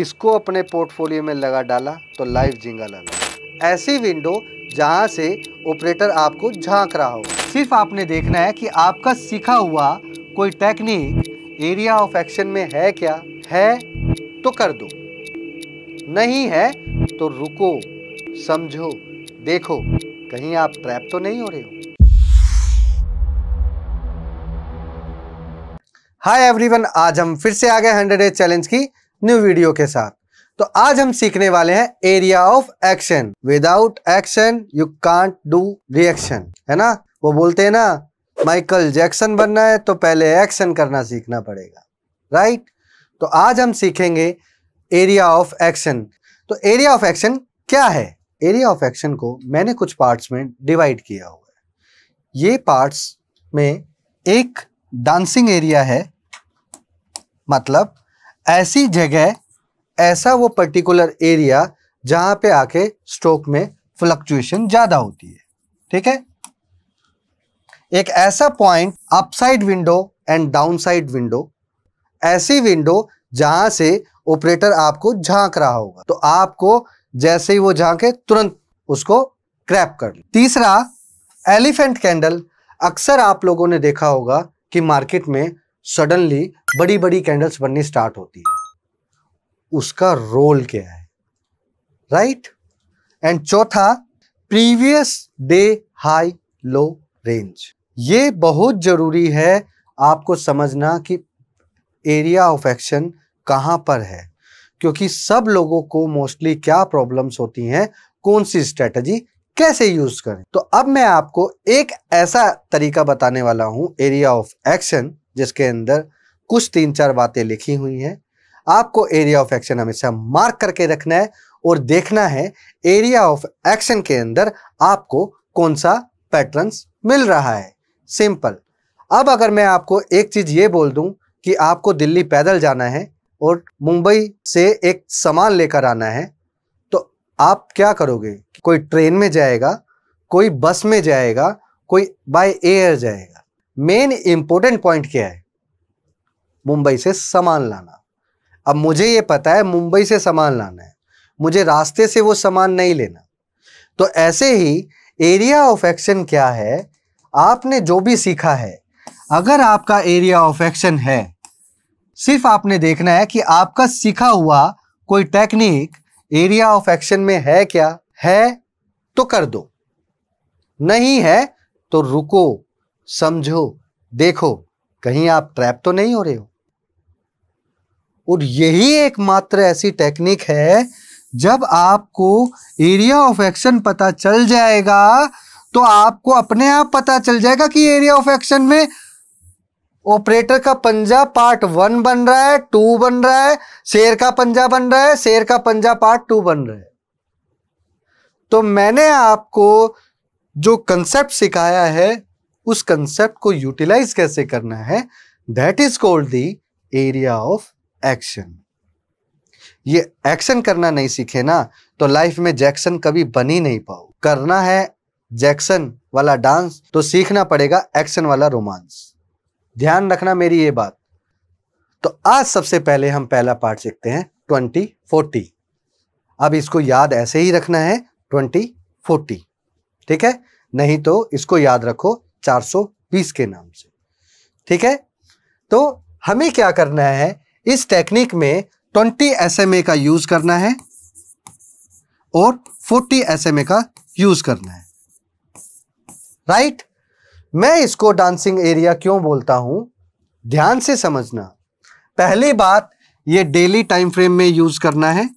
इसको अपने पोर्टफोलियो में लगा डाला तो लाइव जिंगा लगा ऐसी विंडो जहाँ से ऑपरेटर आपको झांक रहा हो सिर्फ आपने देखना है कि आपका सीखा हुआ कोई टेक्निक एरिया ऑफ एक्शन में है क्या है तो कर दो नहीं है तो रुको समझो देखो कहीं आप ट्रैप तो नहीं हो रहे हो हाय एवरीवन आज हम फिर से आ गए हंड्रेड एज चैलेंज की न्यू वीडियो के साथ तो आज हम सीखने वाले हैं area of action without action you can't do reaction है ना वो बोलते हैं ना माइकल जैक्सन बनना है तो पहले एक्शन करना सीखना पड़ेगा राइट तो आज हम सीखेंगे एरिया ऑफ एक्शन तो एरिया ऑफ एक्शन क्या है एरिया ऑफ एक्शन को मैंने कुछ पार्ट्स में डिवाइड किया हुआ है ये पार्ट्स में एक डांसिंग एरिया है मतलब ऐसी जगह ऐसा वो पर्टिकुलर एरिया जहां पे आके स्टॉक में फ्लक्चुएशन ज़्यादा होती है ठीक है एक ऐसा point upside window and downside window ऐसी विंडो जहां से ऑपरेटर आपको झांक रहा होगा तो आपको जैसे ही वो झांके तुरंत उसको क्रैप कर ले तीसरा एलिफेंट कैंडल अक्सर आप लोगों ने देखा होगा कि मार्केट में सडनली बड़ी बड़ी कैंडल्स बननी स्टार्ट होती है उसका रोल क्या है राइट एंड चौथा previous day high low range ये बहुत ज़रूरी है आपको समझना कि एरिया ऑफ एक्शन कहाँ पर है क्योंकि सब लोगों को मोस्टली क्या प्रॉब्लम्स होती हैं कौन सी स्ट्रेटजी कैसे यूज़ करें तो अब मैं आपको एक ऐसा तरीका बताने वाला हूं एरिया ऑफ एक्शन जिसके अंदर कुछ तीन चार बातें लिखी हुई हैं आपको एरिया ऑफ एक्शन हमेशा मार्क करके रखना है और देखना है एरिया ऑफ एक्शन के अंदर आपको कौन सा पैटर्न्स मिल रहा है सिंपल अब अगर मैं आपको एक चीज़ ये बोल दूं कि आपको दिल्ली पैदल जाना है और मुंबई से एक सामान लेकर आना है तो आप क्या करोगे कोई ट्रेन में जाएगा कोई बस में जाएगा कोई बाय एयर जाएगा मेन इंपॉर्टेंट पॉइंट क्या है मुंबई से सामान लाना अब मुझे ये पता है मुंबई से सामान लाना है मुझे रास्ते से वो सामान नहीं लेना तो ऐसे ही एरिया ऑफ एक्शन क्या है आपने जो भी सीखा है अगर आपका एरिया ऑफ एक्शन है सिर्फ आपने देखना है कि आपका सीखा हुआ कोई टेक्निक एरिया ऑफ एक्शन में है क्या है तो कर दो नहीं है तो रुको समझो देखो कहीं आप ट्रैप तो नहीं हो रहे हो और यही एकमात्र ऐसी टेक्निक है जब आपको एरिया ऑफ एक्शन पता चल जाएगा तो आपको अपने आप पता चल जाएगा कि एरिया ऑफ एक्शन में ऑपरेटर का पंजा पार्ट वन बन रहा है टू बन रहा है शेर का पंजा बन रहा है शेर का पंजा पार्ट टू बन रहा है तो मैंने आपको जो कंसेप्ट सिखाया है उस कंसेप्ट को यूटिलाइज कैसे करना है that is called the area of action ये एक्शन करना नहीं सीखे ना तो लाइफ में जैक्सन कभी बन ही नहीं पाओ करना है जैक्सन वाला डांस तो सीखना पड़ेगा एक्शन वाला रोमांस ध्यान रखना मेरी ये बात तो आज सबसे पहले हम पहला पार्ट सीखते हैं ट्वेंटी फोर्टी अब इसको याद ऐसे ही रखना है ट्वेंटी फोर्टी ठीक है नहीं तो इसको याद रखो 420 के नाम से ठीक है तो हमें क्या करना है इस टेक्निक में 20 एस का यूज करना है और 40 एस का यूज करना है राइट मैं इसको डांसिंग एरिया क्यों बोलता हूं ध्यान से समझना पहली बात ये डेली टाइम फ्रेम में यूज करना है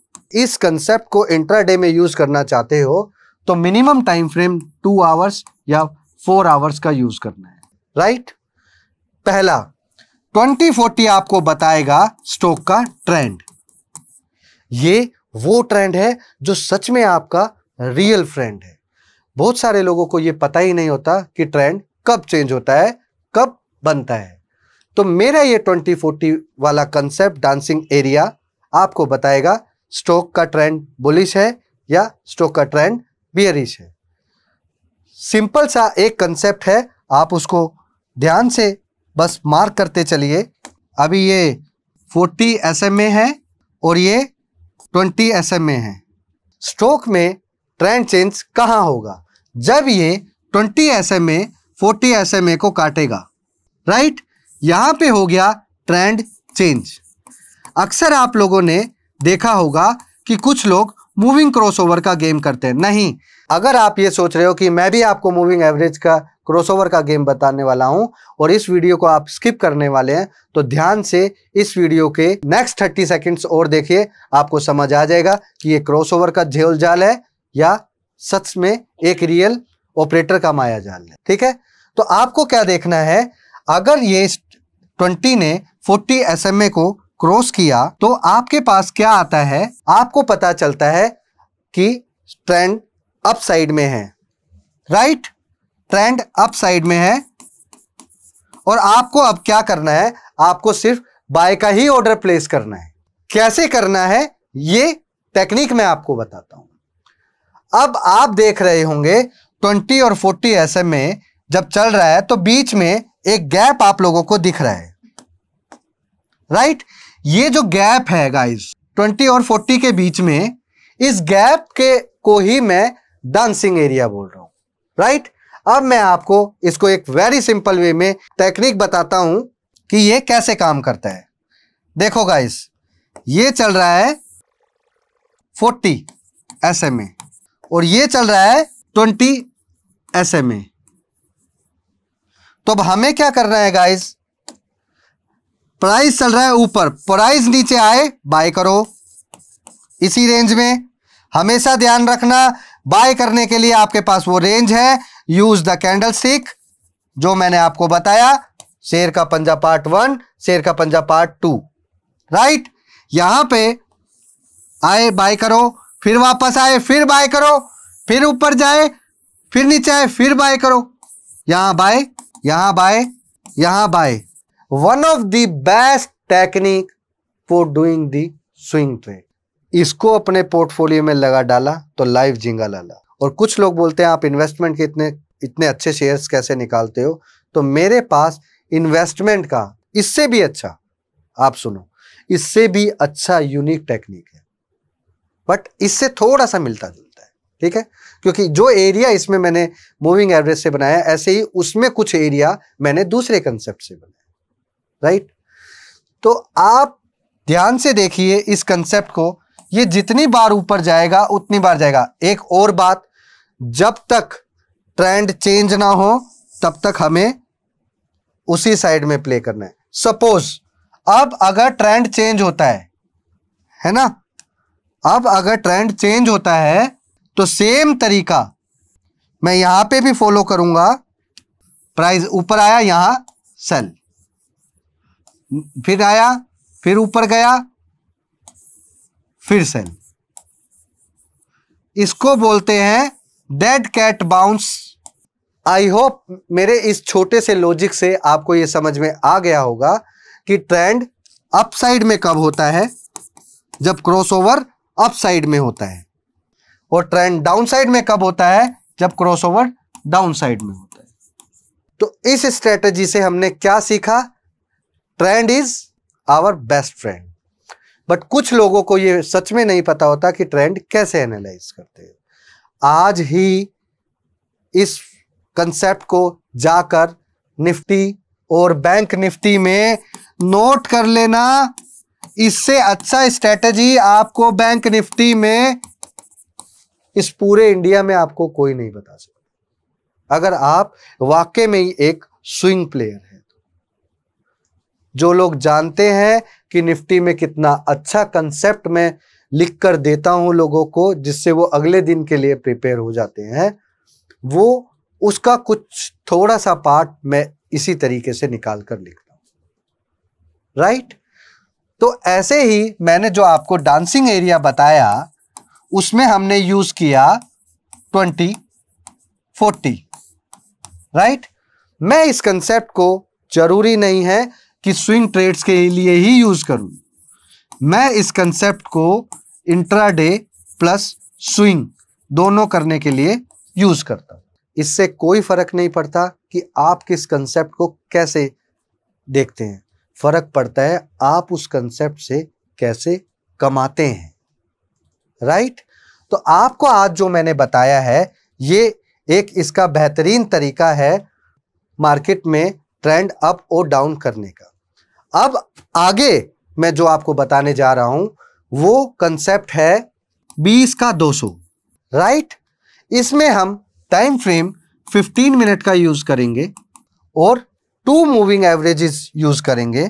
इस कंसेप्ट को इंट्राडे में यूज करना चाहते हो तो minimum time frame two hours या फोर आवर्स का यूज करना है राइट right? पहला फोर्टी आपको बताएगा स्टॉक का ट्रेंड ये वो ट्रेंड है जो सच में आपका रियल फ्रेंड है बहुत सारे लोगों को ये पता ही नहीं होता कि ट्रेंड कब चेंज होता है कब बनता है तो मेरा ये फोर्टी वाला कंसेप्ट डांसिंग एरिया आपको बताएगा स्टॉक का ट्रेंड बुलिश है या स्टॉक का ट्रेंड बियरिश है सिंपल सा एक कंसेप्ट है आप उसको ध्यान से बस मार्क करते चलिए अभी ये 40 एस है और ये 20 एस है स्ट्रोक में ट्रेंड चेंज कहाँ होगा जब ये 20 S M A forty S M A को काटेगा राइट यहाँ पे हो गया ट्रेंड चेंज अक्सर आप लोगों ने देखा होगा कि कुछ लोग मूविंग क्रॉसओवर का गेम करते हैं नहीं अगर आप ये सोच रहे हो कि मैं भी आपको मूविंग एवरेज का क्रॉसओवर का गेम बताने वाला हूं और इस वीडियो को आप स्किप करने वाले हैं तो ध्यान से इस वीडियो के नेक्स्ट थर्टी सेकेंड्स और देखिए आपको समझ आ जाएगा कि ये क्रॉसओवर का झेल जाल है या सच में एक रियल ऑपरेटर का माया जाल है ठीक है तो आपको क्या देखना है अगर ये ट्वेंटी ने फोर्टी एस को क्रॉस किया तो आपके पास क्या आता है आपको पता चलता है कि ट्रेंड अप साइड में है राइट ट्रेंड अप साइड में है और आपको अब क्या करना है आपको सिर्फ बाय का ही ऑर्डर प्लेस करना है कैसे करना है ये टेक्निक मैं आपको बताता हूं अब आप देख रहे होंगे 20 और 40 ऐसे में जब चल रहा है तो बीच में एक गैप आप लोगों को दिख रहा है राइट right? ये जो गैप है गाइस 20 और 40 के बीच में इस गैप के को ही मैं डांसिंग एरिया बोल रहा हूं राइट अब मैं आपको इसको एक वेरी सिंपल वे में टेक्निक बताता हूं कि ये कैसे काम करता है देखो गाइस ये चल रहा है 40 एसएमए और ये चल रहा है 20 एसएमए तो अब हमें क्या करना है गाइस प्राइस चल रहा है ऊपर प्राइस नीचे आए बाय करो इसी रेंज में हमेशा ध्यान रखना बाय करने के लिए आपके पास वो रेंज है यूज द कैंडल स्टिक जो मैंने आपको बताया शेर का पंजा पार्ट वन शेर का पंजा पार्ट टू राइट यहां पे आए बाय करो फिर वापस आए फिर बाय करो फिर ऊपर जाए फिर नीचे आए फिर बाय करो यहां बाय यहां बाय यहां buy one of the best technique for doing the swing trade इसको अपने पोर्टफोलियो में लगा डाला तो लाइव झींगा लाला और कुछ लोग बोलते हैं आप इन्वेस्टमेंट के इतने इतने अच्छे शेयर्स कैसे निकालते हो तो मेरे पास इन्वेस्टमेंट का इससे भी अच्छा आप सुनो इससे भी अच्छा यूनिक टेक्निक है बट इससे थोड़ा सा मिलता जुलता है ठीक है क्योंकि जो एरिया इसमें मैंने मूविंग एवरेज से बनाया ऐसे ही उसमें कुछ एरिया मैंने दूसरे कंसेप्ट से बनाया राइट तो आप ध्यान से देखिए इस कंसेप्ट को ये जितनी बार ऊपर जाएगा उतनी बार जाएगा एक और बात जब तक ट्रेंड चेंज ना हो तब तक हमें उसी साइड में प्ले करना है सपोज अब अगर ट्रेंड चेंज होता है है ना अब अगर ट्रेंड चेंज होता है तो सेम तरीका मैं यहां पे भी फॉलो करूंगा प्राइस ऊपर आया यहां सेल फिर आया फिर ऊपर गया फिर से इसको बोलते हैं dead cat bounce I hope मेरे इस छोटे से लॉजिक से आपको यह समझ में आ गया होगा कि ट्रेंड अपसाइड में कब होता है जब क्रॉसओवर अपसाइड में होता है और ट्रेंड डाउनसाइड में कब होता है जब क्रॉसओवर डाउनसाइड में होता है तो इस स्ट्रेटजी से हमने क्या सीखा trend is our best friend but कुछ लोगों को ये सच में नहीं पता होता कि ट्रेंड कैसे एनालाइज करते हैं आज ही इस कंसेप्ट को जाकर निफ्टी और बैंक निफ्टी में नोट कर लेना इससे अच्छा स्ट्रेटजी आपको बैंक निफ्टी में इस पूरे इंडिया में आपको कोई नहीं बता सकता अगर आप वाकई में ही एक स्विंग प्लेयर हैं जो लोग जानते हैं कि निफ्टी में कितना अच्छा कंसेप्ट में लिख कर देता हूं लोगों को जिससे वो अगले दिन के लिए प्रिपेयर हो जाते हैं वो उसका कुछ थोड़ा सा पार्ट मैं इसी तरीके से निकाल कर लिखता हूं राइट तो ऐसे ही मैंने जो आपको डांसिंग एरिया बताया उसमें हमने यूज किया ट्वेंटी फोर्टी राइट मैं इस कंसेप्ट को जरूरी नहीं है कि स्विंग ट्रेड्स के लिए ही यूज़ करूं मैं इस कंसेप्ट को इंट्राडे प्लस स्विंग दोनों करने के लिए यूज़ करता हूं इससे कोई फ़र्क नहीं पड़ता कि आप किस कंसेप्ट को कैसे देखते हैं फ़र्क पड़ता है आप उस कंसेप्ट से कैसे कमाते हैं राइट तो आपको आज जो मैंने बताया है ये एक इसका बेहतरीन तरीका है मार्केट में ट्रेंड अप और डाउन करने का अब आगे मैं जो आपको बताने जा रहा हूं वो कंसेप्ट है 20 का 200 राइट इसमें हम टाइम फ्रेम 15 मिनट का यूज करेंगे और टू मूविंग एवरेजेस यूज करेंगे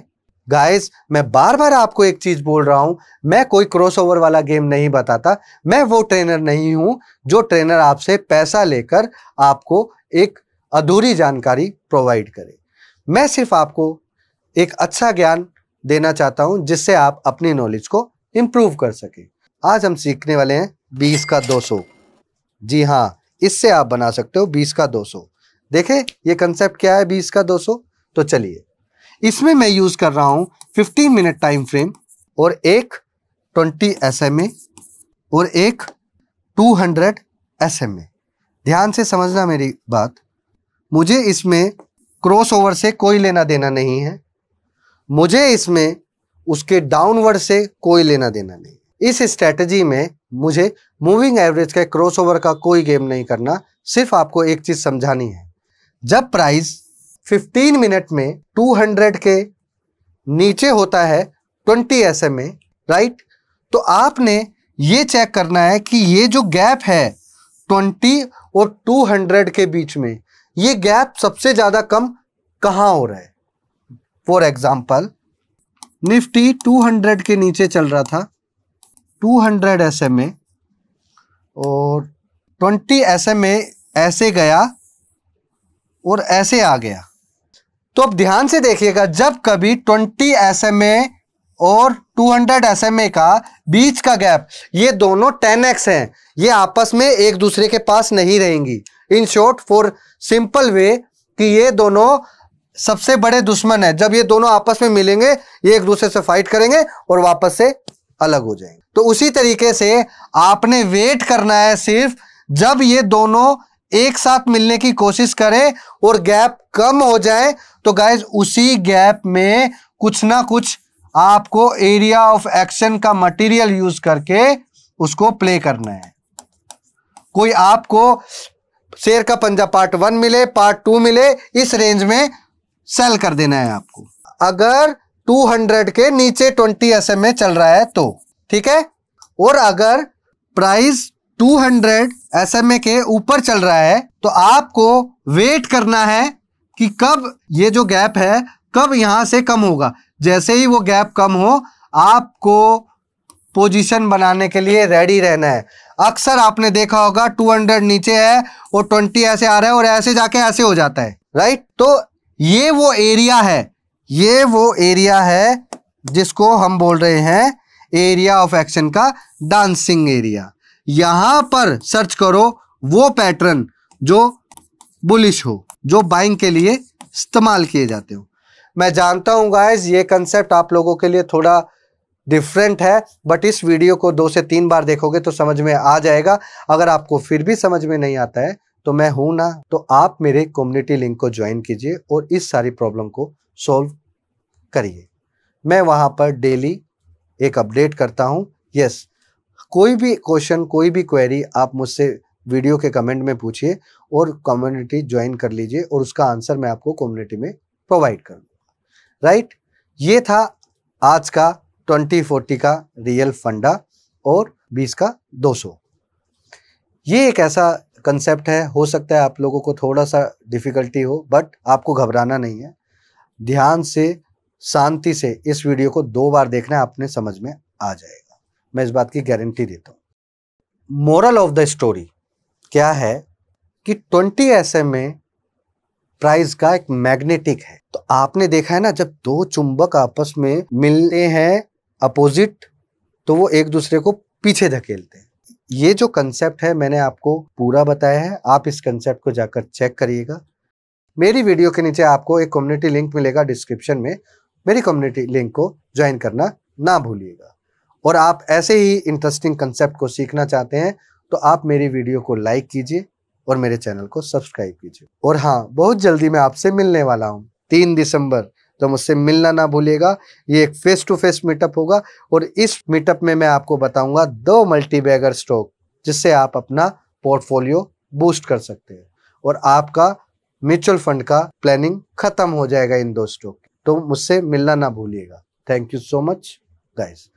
गाइस मैं बार बार आपको एक चीज बोल रहा हूं मैं कोई क्रॉसओवर वाला गेम नहीं बताता मैं वो ट्रेनर नहीं हूं जो ट्रेनर आपसे पैसा लेकर आपको एक अधूरी जानकारी प्रोवाइड करे मैं सिर्फ आपको एक अच्छा ज्ञान देना चाहता हूँ जिससे आप अपनी नॉलेज को इम्प्रूव कर सकें आज हम सीखने वाले हैं बीस का दो सौ जी हाँ इससे आप बना सकते हो बीस का दो सौ देखें ये कंसेप्ट क्या है बीस का दो सौ तो चलिए इसमें मैं यूज़ कर रहा हूँ फिफ्टीन मिनट टाइम फ्रेम और एक ट्वेंटी एस और एक टू हंड्रेड एस ध्यान से समझना मेरी बात मुझे इसमें क्रॉसओवर से कोई लेना देना नहीं है मुझे इसमें उसके डाउनवर्ड से कोई लेना देना नहीं इस स्ट्रेटजी में मुझे मूविंग एवरेज के क्रॉसओवर का कोई गेम नहीं करना सिर्फ आपको एक चीज़ समझानी है जब प्राइस 15 मिनट में 200 के नीचे होता है 20 एस एम ए राइट तो आपने ये चेक करना है कि ये जो गैप है 20 और 200 के बीच में ये गैप सबसे ज़्यादा कम कहाँ हो रहा है फॉर एग्जाम्पल निफ्टी 200 के नीचे चल रहा था 200 एसएमए और 20 एसएमए ऐसे गया और ऐसे आ गया तो अब ध्यान से देखिएगा जब कभी 20 ए और 200 ए का बीच का गैप ये दोनों 10x हैं ये आपस में एक दूसरे के पास नहीं रहेंगी in short for simple way कि ये दोनों सबसे बड़े दुश्मन है जब ये दोनों आपस में मिलेंगे ये एक दूसरे से फाइट करेंगे और वापस से अलग हो जाएंगे तो उसी तरीके से आपने वेट करना है सिर्फ जब ये दोनों एक साथ मिलने की कोशिश करें और गैप कम हो जाए तो गाइज उसी गैप में कुछ ना कुछ आपको एरिया ऑफ एक्शन का मटेरियल यूज करके उसको प्ले करना है कोई आपको शेर का पंजा पार्ट वन मिले पार्ट टू मिले इस रेंज में सेल कर देना है आपको अगर 200 के नीचे 20 एस में चल रहा है तो ठीक है और अगर प्राइस 200 एस के ऊपर चल रहा है तो आपको वेट करना है कि कब ये जो गैप है कब यहां से कम होगा जैसे ही वो गैप कम हो आपको पोजीशन बनाने के लिए रेडी रहना है अक्सर आपने देखा होगा 200 नीचे है और 20 ऐसे आ रहा है और ऐसे जाके ऐसे हो जाता है राइट तो ये वो एरिया है ये वो एरिया है जिसको हम बोल रहे हैं एरिया ऑफ एक्शन का डांसिंग एरिया यहां पर सर्च करो वो पैटर्न जो बुलिश हो जो बाइंग के लिए इस्तेमाल किए जाते हो मैं जानता हूं गाइज ये कंसेप्ट आप लोगों के लिए थोड़ा डिफरेंट है बट इस वीडियो को दो से तीन बार देखोगे तो समझ में आ जाएगा अगर आपको फिर भी समझ में नहीं आता है तो मैं हूं ना तो आप मेरे कम्युनिटी लिंक को ज्वाइन कीजिए और इस सारी प्रॉब्लम को सॉल्व करिए मैं वहां पर डेली एक अपडेट करता हूं यस कोई भी क्वेश्चन कोई भी क्वेरी आप मुझसे वीडियो के कमेंट में पूछिए और कम्युनिटी ज्वाइन कर लीजिए और उसका आंसर मैं आपको कम्युनिटी में प्रोवाइड कर दूंगा राइट ये था आज का ट्वेंटी फोर्टी का रियल फंडा और बीस का दो सौ ये एक ऐसा कंसेप्ट है हो सकता है आप लोगों को थोड़ा सा डिफ़िकल्टी हो बट आपको घबराना नहीं है ध्यान से शांति से इस वीडियो को दो बार देखना आपने समझ में आ जाएगा मैं इस बात की गारंटी देता हूँ मोरल ऑफ द स्टोरी क्या है कि ट्वेंटी एस में प्राइस का एक मैग्नेटिक है तो आपने देखा है ना जब दो चुंबक आपस में मिलते हैं अपोजिट तो वो एक दूसरे को पीछे धकेलते हैं ये जो कंसेप्ट है मैंने आपको पूरा बताया है आप इस कंसेप्ट को जाकर चेक करिएगा मेरी वीडियो के नीचे आपको एक कम्युनिटी लिंक मिलेगा डिस्क्रिप्शन में मेरी कम्युनिटी लिंक को ज्वाइन करना ना भूलिएगा और आप ऐसे ही इंटरेस्टिंग कंसेप्ट को सीखना चाहते हैं तो आप मेरी वीडियो को लाइक कीजिए और मेरे चैनल को सब्सक्राइब कीजिए और हाँ बहुत जल्दी मैं आपसे मिलने वाला हूँ तीन दिसंबर तो, तो मुझसे मिलना ना भूलिएगा ये एक फेस टू फेस मीटअप होगा और इस मीटअप में मैं आपको बताऊंगा दो मल्टी बैगर स्टॉक जिससे आप अपना पोर्टफोलियो बूस्ट कर सकते हैं और आपका म्यूचुअल फंड का प्लानिंग खत्म हो जाएगा इन दो स्टॉक तो मुझसे मिलना ना भूलिएगा thank you so much guys